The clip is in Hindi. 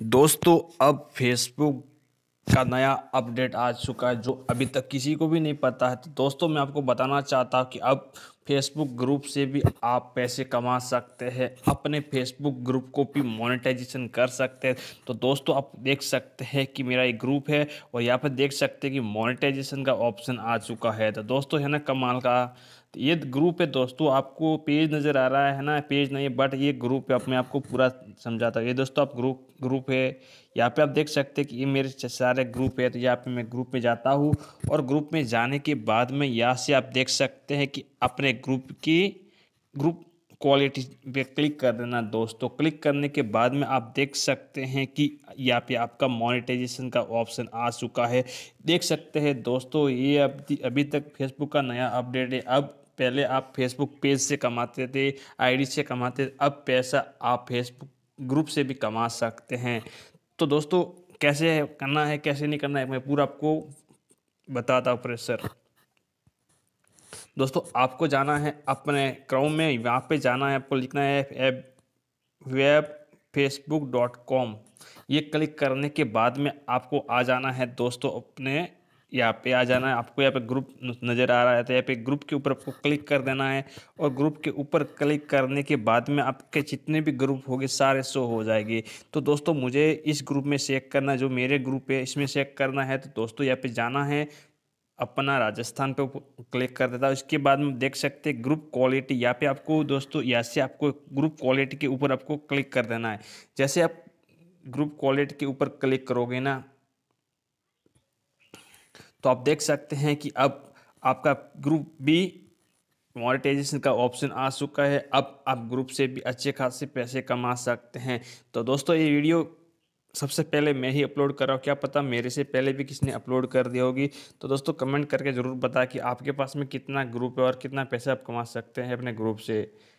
दोस्तों अब फेसबुक का नया अपडेट आ चुका है जो अभी तक किसी को भी नहीं पता है तो दोस्तों मैं आपको बताना चाहता हूँ कि अब फेसबुक ग्रुप से भी आप पैसे कमा सकते हैं अपने फेसबुक ग्रुप को भी मोनेटाइजेशन कर सकते हैं तो दोस्तों आप देख सकते हैं कि मेरा एक ग्रुप है और यहाँ पर देख सकते हैं कि मोनेटाइजेशन का ऑप्शन आ चुका है तो दोस्तों है ना कमाल का ये ग्रुप है दोस्तों आपको पेज नज़र आ रहा है ना पेज नहीं बट ये ग्रुप है आप मैं आपको पूरा समझाता हूँ ये दोस्तों आप ग्रुप ग्रुप है यहाँ पे आप देख सकते हैं कि ये मेरे सारे ग्रुप है तो यहाँ पे मैं ग्रुप में जाता हूँ और ग्रुप में जाने के बाद में यहाँ से आप देख सकते हैं कि अपने ग्रुप की ग्रुप क्वालिटी पे क्लिक कर देना दोस्तों क्लिक करने के बाद में आप देख सकते हैं कि यहाँ पे आपका मोनेटाइजेशन का ऑप्शन आ चुका है देख सकते हैं दोस्तों ये अभी तक फेसबुक का नया अपडेट है अब पहले आप फेसबुक पेज से कमाते थे आईडी से कमाते थे अब पैसा आप फेसबुक ग्रुप से भी कमा सकते हैं तो दोस्तों कैसे करना है कैसे नहीं करना है मैं पूरा आपको बताता हूँ प्रेसर दोस्तों आपको जाना है अपने क्रम में यहाँ पे जाना है आपको लिखना है app web Facebook dot com ये क्लिक करने के बाद में आपको आ जाना है दोस्तों अपने यहाँ पे आ जाना है आपको यहाँ पे ग्रुप नज़र आ रहा है तो यहाँ पे ग्रुप के ऊपर आपको क्लिक कर देना है और ग्रुप के ऊपर क्लिक करने के बाद में आपके जितने भी ग्रुप होंगे सारे शो हो जाएंगे तो दोस्तों मुझे इस ग्रुप में चेक करना जो मेरे ग्रुप है इसमें चेक करना है तो दोस्तों यहाँ पे जाना है अपना राजस्थान पे क्लिक कर देता है उसके बाद में देख सकते हैं ग्रुप क्वालिटी यहाँ पे आपको दोस्तों यहाँ से आपको ग्रुप क्वालिटी के ऊपर आपको क्लिक कर देना है जैसे आप ग्रुप क्वालिटी के ऊपर क्लिक करोगे ना तो आप देख सकते हैं कि अब आपका ग्रुप बी मोनेटाइजेशन का ऑप्शन आ चुका है अब आप ग्रुप से भी अच्छे खासे पैसे कमा सकते हैं तो दोस्तों ये वीडियो सबसे पहले मैं ही अपलोड कर रहा हूँ क्या पता मेरे से पहले भी किसने अपलोड कर दी होगी तो दोस्तों कमेंट करके ज़रूर बताएं कि आपके पास में कितना ग्रुप है और कितना पैसा आप कमा सकते हैं अपने ग्रुप से